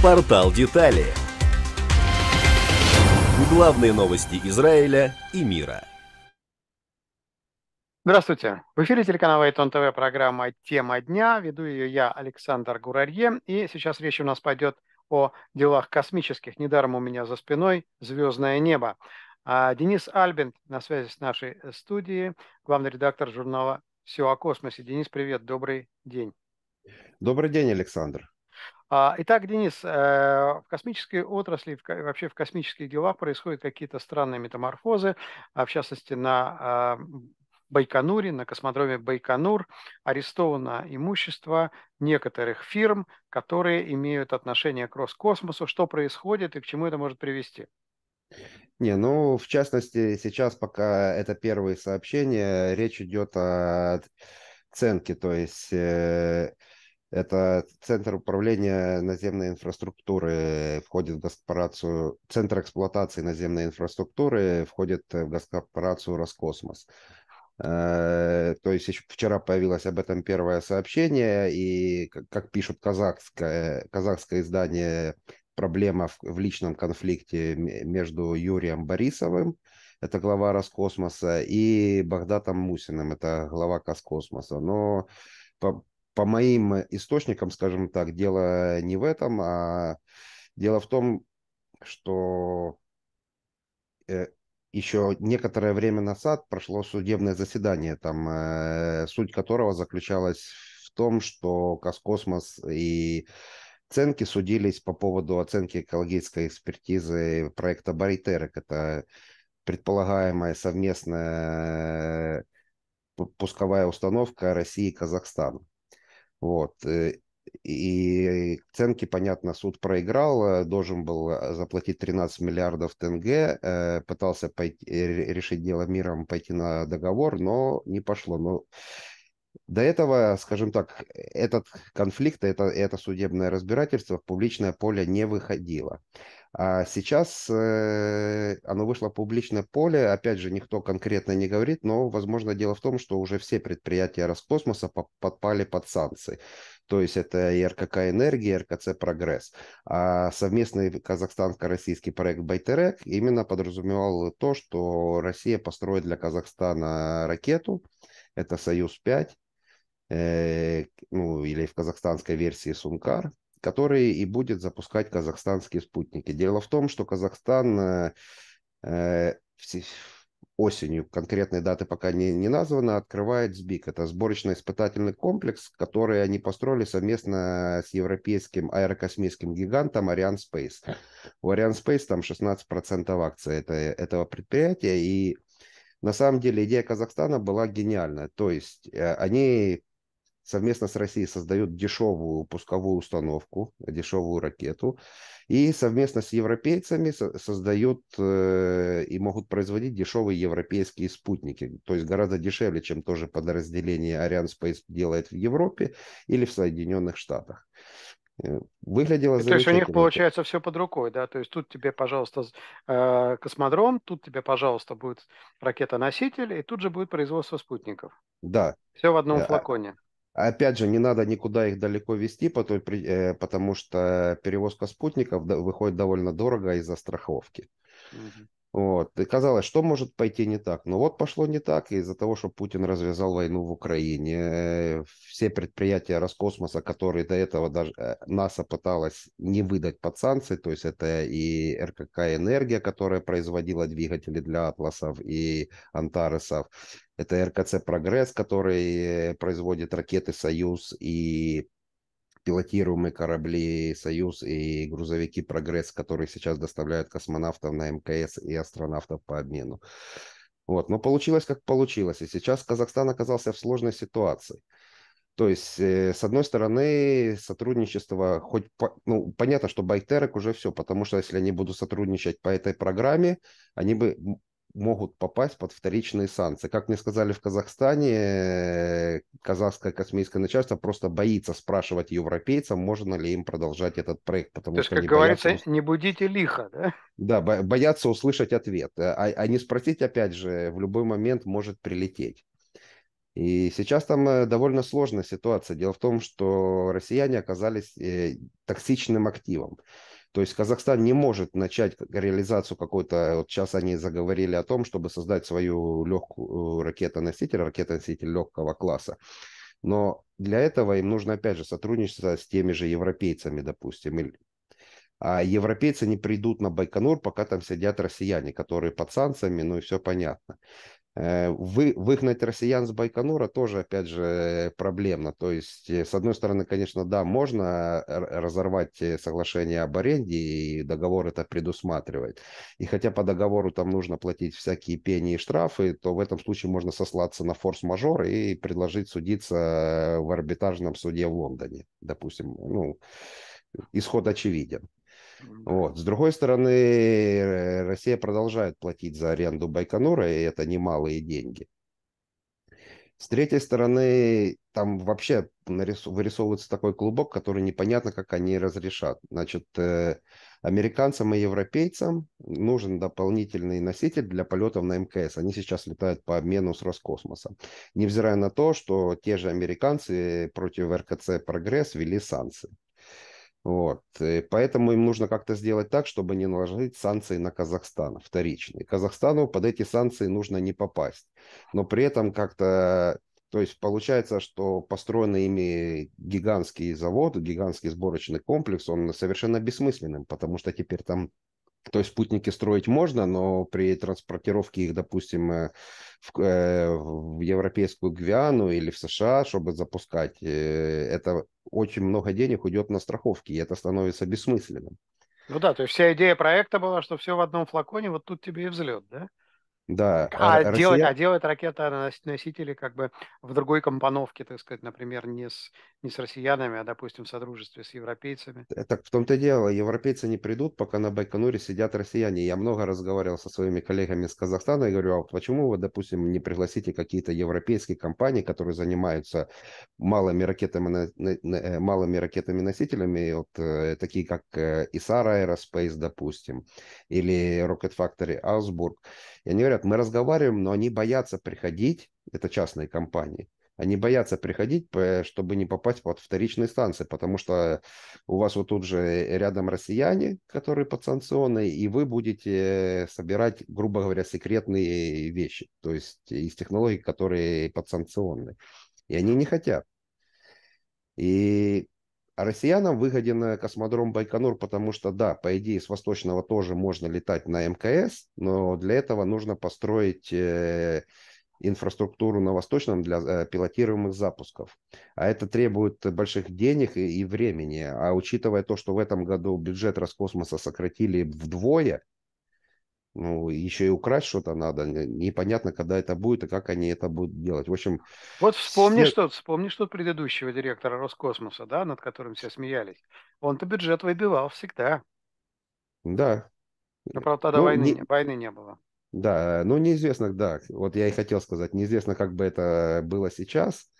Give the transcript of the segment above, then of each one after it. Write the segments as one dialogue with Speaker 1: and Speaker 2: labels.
Speaker 1: Портал детали. Главные новости Израиля и мира.
Speaker 2: Здравствуйте. В эфире телеканала Айтон ТВ программа «Тема дня». Веду ее я, Александр Гурарье. И сейчас речь у нас пойдет о делах космических. Недаром у меня за спиной звездное небо. А, Денис Альбин на связи с нашей студией, главный редактор журнала «Все о космосе». Денис, привет, добрый
Speaker 1: день. Добрый день, Александр.
Speaker 2: А, итак, Денис, э, в космической отрасли, вообще в космических делах происходят какие-то странные метаморфозы, а, в частности, на а, Байконуре, на космодроме Байконур арестовано имущество некоторых фирм, которые имеют отношение к Роскосмосу. Что происходит и к чему это может привести?
Speaker 1: Не, ну, в частности, сейчас пока это первые сообщения, речь идет о оценке, то есть э, это Центр управления наземной инфраструктуры входит в госкорпорацию, Центр эксплуатации наземной инфраструктуры входит в госкорпорацию «Роскосмос». Э, то есть еще вчера появилось об этом первое сообщение, и как пишут казахское, казахское издание «Проблема в, в личном конфликте между Юрием Борисовым», это глава Роскосмоса, и Богдатом Мусиным, это глава Казкосмоса. Но по, по моим э, источникам, скажем так, дело не в этом, а дело в том, что э, еще некоторое время назад прошло судебное заседание, там э, суть которого заключалась в том, что Коскосмос и Ценки судились по поводу оценки экологической экспертизы проекта Баритерек. Это предполагаемая совместная пусковая установка России и Казахстана. Вот. Э, и оценки, понятно, суд проиграл, э, должен был э, заплатить 13 миллиардов тенге, пытался пойти, решить дело миром, пойти на договор, но не пошло. Но до этого, скажем так, этот конфликт, это, это судебное разбирательство в публичное поле не выходило. А сейчас э, оно вышло в публичное поле. Опять же, никто конкретно не говорит, но, возможно, дело в том, что уже все предприятия Роскосмоса подпали под санкции. То есть это и РКК «Энергия», и РКЦ «Прогресс». А совместный казахстанско-российский проект «Байтерек» именно подразумевал то, что Россия построит для Казахстана ракету. Это «Союз-5», э, ну или в казахстанской версии «Сункар», которые и будет запускать казахстанские спутники. Дело в том, что Казахстан э, осенью, конкретные даты пока не, не названы, открывает СБИК. Это сборочно-испытательный комплекс, который они построили совместно с европейским аэрокосмическим гигантом Ариан Спейс. У Ариан Спейс там 16% акций это, этого предприятия, и на самом деле идея Казахстана была гениальна. То есть э, они совместно с Россией создают дешевую пусковую установку, дешевую ракету, и совместно с европейцами создают э, и могут производить дешевые европейские спутники, то есть гораздо дешевле, чем тоже подразделение Ariane Space делает в Европе или в Соединенных Штатах. Э, выглядело То есть у них получается
Speaker 2: все под рукой, да? То есть тут тебе, пожалуйста, э, космодром, тут тебе, пожалуйста, будет ракета-носитель, и тут же будет производство спутников.
Speaker 1: Да. Все в одном да. флаконе. Опять же, не надо никуда их далеко вести, э, потому что э, перевозка спутников выходит довольно дорого из-за страховки. Угу. Вот. И казалось, что может пойти не так? Но ну, вот пошло не так из-за того, что Путин развязал войну в Украине. Э, все предприятия Роскосмоса, которые до этого даже э, НАСА пыталась не выдать под санкции, то есть это и РКК «Энергия», которая производила двигатели для «Атласов» и «Антаресов», это РКЦ «Прогресс», который э, производит ракеты «Союз» и пилотируемые корабли «Союз» и грузовики «Прогресс», которые сейчас доставляют космонавтов на МКС и астронавтов по обмену. Вот. Но получилось, как получилось. И сейчас Казахстан оказался в сложной ситуации. То есть, э, с одной стороны, сотрудничество, хоть, ну, понятно, что Байтерек уже все, потому что если они будут сотрудничать по этой программе, они бы могут попасть под вторичные санкции. Как мне сказали в Казахстане, э, казахское космическое начальство просто боится спрашивать европейцам, можно ли им продолжать этот проект. Потому То есть, что как говорится, боятся...
Speaker 2: не будите лихо,
Speaker 1: да? Да, боятся услышать ответ. Э, а, а не спросить, опять же, в любой момент может прилететь. И сейчас там э, довольно сложная ситуация. Дело в том, что россияне оказались токсичным активом. То есть Казахстан не может начать реализацию какой-то, вот сейчас они заговорили о том, чтобы создать свою легкую э, ракетоноситель, ракетоноситель легкого класса. Но для этого им нужно, опять же, сотрудничество с теми же европейцами, допустим, а европейцы не придут на Байконур, пока там сидят россияне, которые под санкциями, ну и все понятно. Э, вы, выгнать россиян с Байконура тоже, опять же, проблемно. То есть, э, с одной стороны, конечно, да, можно э, разорвать соглашение об аренде, и договор это предусматривает. И хотя по договору там нужно платить всякие пени и штрафы, то в этом случае можно сослаться на форс-мажор и предложить судиться в арбитражном суде в Лондоне, допустим. Ну, исход очевиден. Вот. С другой стороны, Россия продолжает платить за аренду Байконура, и это немалые деньги. С третьей стороны, там вообще вырисовывается такой клубок, который непонятно, как они разрешат. Значит, э, американцам и европейцам нужен дополнительный носитель для полетов на МКС. Они сейчас летают по обмену с Роскосмосом. Невзирая на то, что те же американцы против РКЦ «Прогресс» вели санкции. Вот. Э, поэтому им нужно как-то сделать так, чтобы не наложить санкции на Казахстан вторичные. Казахстану под эти санкции нужно не попасть. Но при этом как-то... То есть получается, что построенный ими гигантский завод, гигантский сборочный комплекс, он совершенно бессмысленным, потому что теперь там то есть спутники строить можно, но при транспортировке их, допустим, э, в, э, в Европейскую Гвиану или в США, чтобы запускать, это очень много денег уйдет на страховки, и это становится бессмысленным.
Speaker 2: Ну да, то есть вся идея проекта была, что все в одном флаконе, вот тут тебе и взлет, да?
Speaker 1: Да. А, Россия... делать, а
Speaker 2: делать а ракеты-носители как бы в другой компоновке, так сказать, например, не с, не с россиянами, а, допустим, в содружестве с европейцами.
Speaker 1: Э, так в том-то и дело, европейцы не придут, пока на Байконуре сидят россияне. Я много разговаривал со своими коллегами из Казахстана и говорю, а вот почему вы, допустим, не пригласите какие-то европейские компании, которые занимаются малыми ракетами, э, малыми ракетами-носителями, вот, э, такие как ISAR Aerospace, допустим, или Rocket Factory Augsburg. И они говорят, говорят, мы разговариваем, но они боятся приходить, это частные компании, они боятся приходить, чтобы не попасть под вторичные станции, потому что у вас вот тут же рядом россияне, которые под санкционные, и вы будете собирать, грубо говоря, секретные вещи, то есть из технологий, которые под санкционные. И они не хотят. И а россиянам выгоден э, космодром Байконур, потому что, да, по идее, с Восточного тоже можно летать на МКС, но для этого нужно построить э, инфраструктуру на Восточном для э, пилотируемых запусков. А это требует больших денег и, и времени. А учитывая то, что в этом году бюджет Роскосмоса сократили вдвое – ну, еще и украсть что-то надо. Непонятно, когда это будет и как они это будут делать. В общем...
Speaker 2: Вот вспомни, все... что, вспомни, что предыдущего директора Роскосмоса, да, над которым все смеялись. Он-то бюджет выбивал всегда. Да. Но, ну, правда, тогда ну, войны, не... войны не было.
Speaker 1: Да, ну неизвестно, да, вот я и хотел сказать, неизвестно, как бы это было сейчас,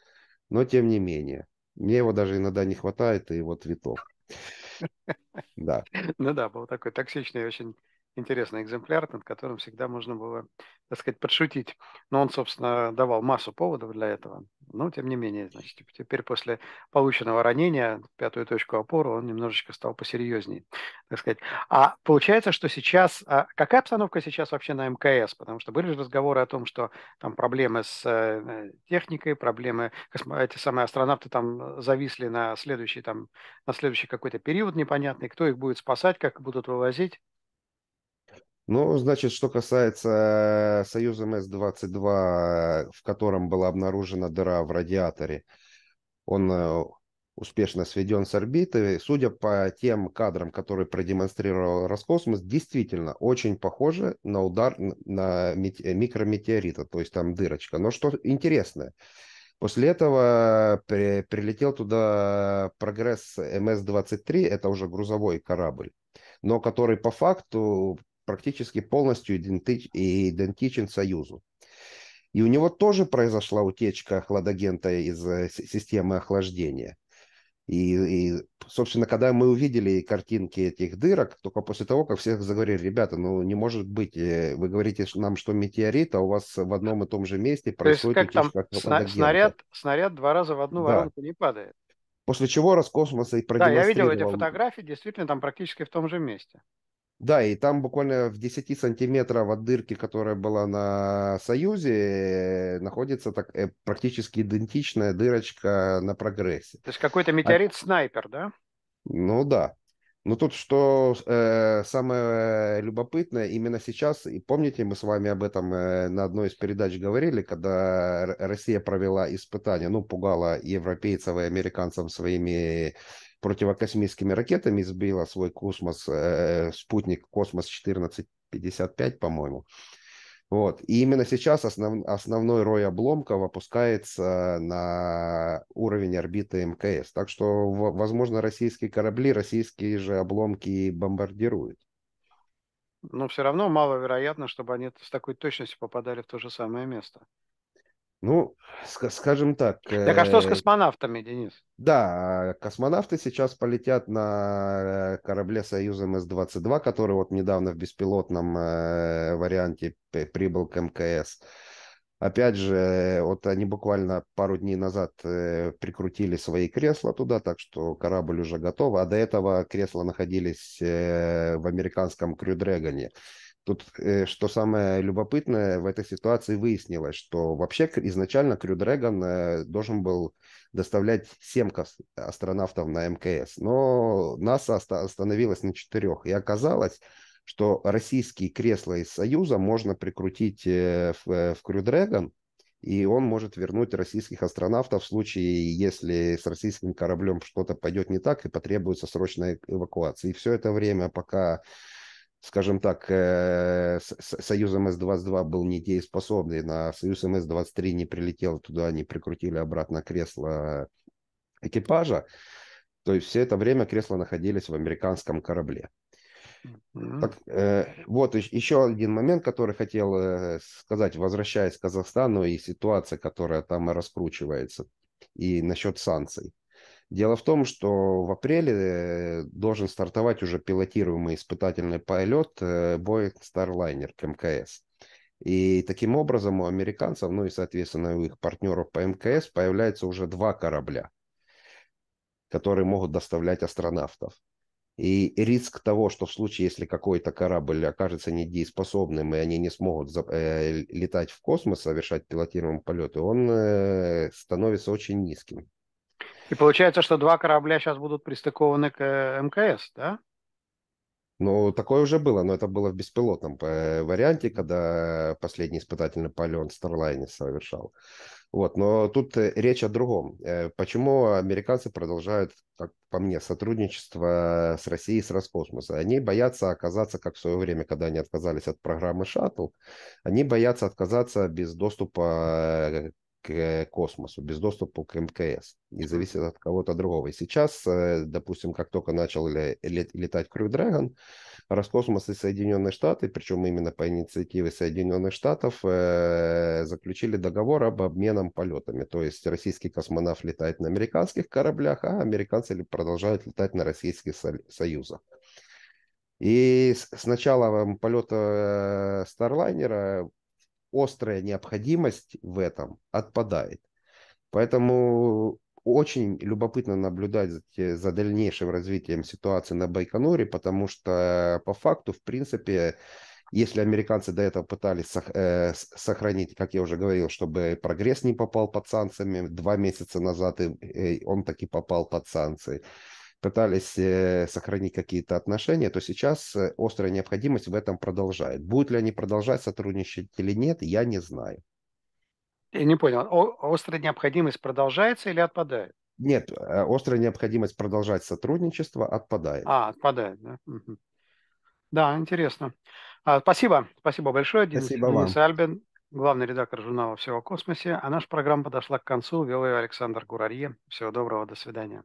Speaker 1: но тем не менее. Мне его даже иногда не хватает, и его твитов Да.
Speaker 2: Ну да, был такой токсичный очень интересный экземпляр, над которым всегда можно было, так сказать, подшутить. Но он, собственно, давал массу поводов для этого. Но, тем не менее, значит, теперь после полученного ранения, пятую точку опоры, он немножечко стал посерьезнее, так сказать. А получается, что сейчас... А какая обстановка сейчас вообще на МКС? Потому что были же разговоры о том, что там проблемы с э, техникой, проблемы... Эти самые астронавты там зависли на следующий, там, на следующий какой-то период непонятный. Кто их будет спасать, как будут вывозить?
Speaker 1: Ну, значит, что касается Союза МС-22, в котором была обнаружена дыра в радиаторе, он э, успешно сведен с орбиты. Судя по тем кадрам, которые продемонстрировал Роскосмос, действительно очень похоже на удар на микрометеорита, то есть там дырочка. Но что интересное, после этого при, прилетел туда прогресс МС-23, это уже грузовой корабль, но который по факту практически полностью идентичен Союзу. И у него тоже произошла утечка хладагента из э, системы охлаждения. И, и, собственно, когда мы увидели картинки этих дырок, только после того, как всех заговорили, ребята, ну не может быть, э, вы говорите нам, что метеорит, а у вас в одном и том же месте происходит То есть, как там, сна- снаряд,
Speaker 2: снаряд два раза в одну да. воронку не падает.
Speaker 1: После чего Роскосмоса и продемонстрировал... Да, я видел эти
Speaker 2: фотографии, действительно, там практически в том же месте.
Speaker 1: Да, и там буквально в 10 сантиметров от дырки, которая была на Союзе, э, находится так, э, практически идентичная дырочка на прогрессе. То
Speaker 2: есть какой-то а метеорит-снайпер, а... да?
Speaker 1: Ну да. Ну тут что э, самое любопытное, именно сейчас, и помните, мы с вами об этом э, на одной из передач говорили, когда Россия провела испытания, ну, пугала европейцев и американцев своими противокосмическими ракетами, сбила свой космос, э, спутник Космос-1455, по-моему. Э, вот. И именно сейчас основ, основной рой обломков опускается на уровень орбиты МКС. Так что, возможно, российские корабли российские же обломки бомбардируют.
Speaker 2: Но все равно маловероятно, чтобы они с такой точностью попадали в то же самое место.
Speaker 1: Ну, скажем так. Так а что с э,
Speaker 2: космонавтами, Денис?
Speaker 1: Да, космонавты сейчас полетят на э, корабле Союза МС-22, который вот недавно в беспилотном э, варианте прибыл к МКС. Опять же, вот они буквально пару дней назад прикрутили свои кресла туда, так что корабль уже готов. А до этого кресла находились в американском Крю Дрэгоне. Тут, э, что самое любопытное, в этой ситуации выяснилось, что вообще изначально Крю Дрэгон должен был доставлять 7 астронавтов на МКС, но НАСА остановилась на четырех, и оказалось, что российские кресла из Союза можно прикрутить э, в, э, в Крю Дрэгон, и он может вернуть российских астронавтов в случае, если с российским кораблем что-то пойдет не так и потребуется срочная эвакуация. И все это время, пока скажем так, э, союз МС-22 был недееспособный, на союз МС-23 не прилетел туда, не прикрутили обратно кресло экипажа. То есть все это время кресла находились в американском корабле. Так, э, вот еще один момент, который хотел э, сказать, возвращаясь к Казахстану и ситуация, которая там раскручивается, и насчет санкций. Дело в том, что в апреле э, должен стартовать уже пилотируемый испытательный полет э, Boeing Starliner к МКС. И таким образом у американцев, ну и, соответственно, у их партнеров по МКС появляется уже два корабля, которые могут доставлять астронавтов. И риск того, что в случае, если какой-то корабль окажется недееспособным, и они не смогут э, летать в космос, совершать пилотируемые полеты, он становится очень низким.
Speaker 2: И получается, что два корабля сейчас будут пристыкованы к э, МКС, да?
Speaker 1: Ну, такое уже было, но это было в беспилотном э, варианте, когда последний испытательный полет Starline совершал. Вот, но тут э, речь о другом. Почему американцы продолжают, как по мне, сотрудничество с Россией с Роскосмоса? Они боятся оказаться, как в свое время, когда они отказались от программы «Шаттл», они боятся отказаться без доступа к космосу, без доступа к МКС, не зависит от кого-то другого. И сейчас, э, допустим, как только начал летать Crew Dragon, Роскосмос и Соединенные Штаты, причем именно по инициативе Соединенных Штатов, э, заключили договор об обменом полетами. То есть российский космонавт летает на американских кораблях, а американцы продолжают летать на российских союзах. И с начала полета Старлайнера э, острая необходимость в этом отпадает. Поэтому очень любопытно наблюдать за дальнейшим развитием ситуации на Байконуре, потому что э, по факту, в принципе, если американцы до этого пытались э, сохранить, как я уже говорил, чтобы прогресс не попал под санкциями, два месяца назад э, он таки попал под санкции пытались э, сохранить какие-то отношения, то сейчас э, острая необходимость в этом продолжает. Будут ли они продолжать сотрудничать или нет, я не знаю.
Speaker 2: Я не понял, острая необходимость продолжается или отпадает?
Speaker 1: Нет, э, острая необходимость продолжать сотрудничество отпадает.
Speaker 2: А, отпадает, да. Угу. Да, интересно. А, спасибо, спасибо большое, Денис, спасибо Денис, вам. Альбин, главный редактор журнала Всего о космосе». А наша программа подошла к концу. Вел ее Александр Гурарье. Всего доброго, до свидания.